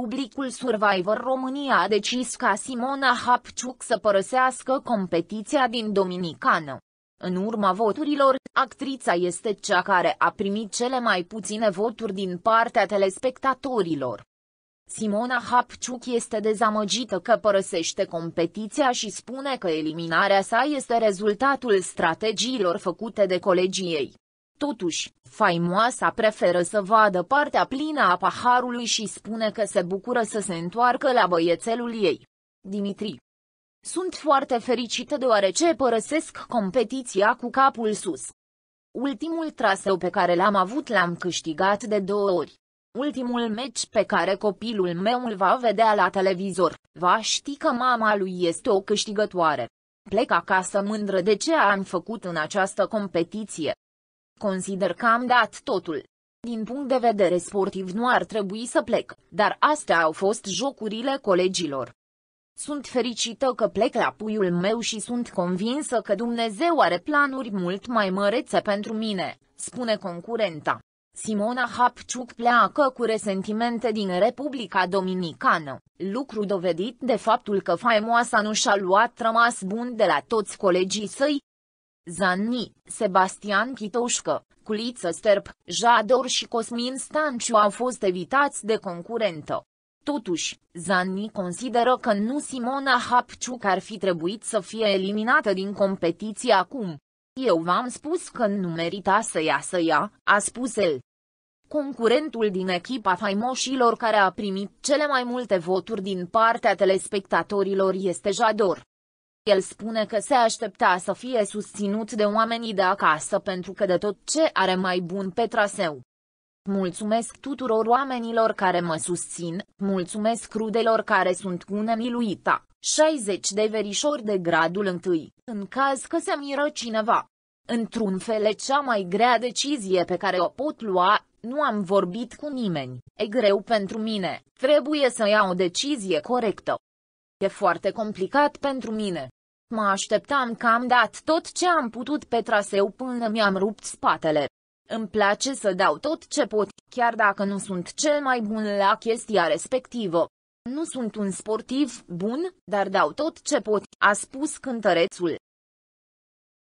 Publicul Survivor România a decis ca Simona Hapciuc să părăsească competiția din Dominicană. În urma voturilor, actrița este cea care a primit cele mai puține voturi din partea telespectatorilor. Simona Hapciuc este dezamăgită că părăsește competiția și spune că eliminarea sa este rezultatul strategiilor făcute de colegii ei. Totuși, faimoasa preferă să vadă partea plină a paharului și spune că se bucură să se întoarcă la băiețelul ei. Dimitri. Sunt foarte fericită deoarece părăsesc competiția cu capul sus. Ultimul traseu pe care l-am avut l-am câștigat de două ori. Ultimul meci pe care copilul meu îl va vedea la televizor, va ști că mama lui este o câștigătoare. Plec acasă mândră de ce am făcut în această competiție. Consider că am dat totul. Din punct de vedere sportiv nu ar trebui să plec, dar astea au fost jocurile colegilor. Sunt fericită că plec la puiul meu și sunt convinsă că Dumnezeu are planuri mult mai mărețe pentru mine, spune concurenta. Simona Hapciuc pleacă cu resentimente din Republica Dominicană, lucru dovedit de faptul că faimoasa nu și-a luat rămas bun de la toți colegii săi, Zanni, Sebastian Chitoșcă, Culiță Sterp, Jador și Cosmin Stanciu au fost evitați de concurentă. Totuși, Zanni consideră că nu Simona Hapciuc ar fi trebuit să fie eliminată din competiție acum. Eu v-am spus că nu merita să iasă ea, a spus el. Concurentul din echipa faimoșilor care a primit cele mai multe voturi din partea telespectatorilor este Jador. El spune că se aștepta să fie susținut de oamenii de acasă pentru că de tot ce are mai bun pe traseu. Mulțumesc tuturor oamenilor care mă susțin, mulțumesc crudelor care sunt cu nemiluita, 60 de verișori de gradul întâi, în caz că se miră cineva. Într-un fel cea mai grea decizie pe care o pot lua, nu am vorbit cu nimeni, e greu pentru mine, trebuie să iau o decizie corectă. E foarte complicat pentru mine. Mă așteptam că am dat tot ce am putut pe traseu până mi-am rupt spatele. Îmi place să dau tot ce pot, chiar dacă nu sunt cel mai bun la chestia respectivă. Nu sunt un sportiv bun, dar dau tot ce pot, a spus cântărețul.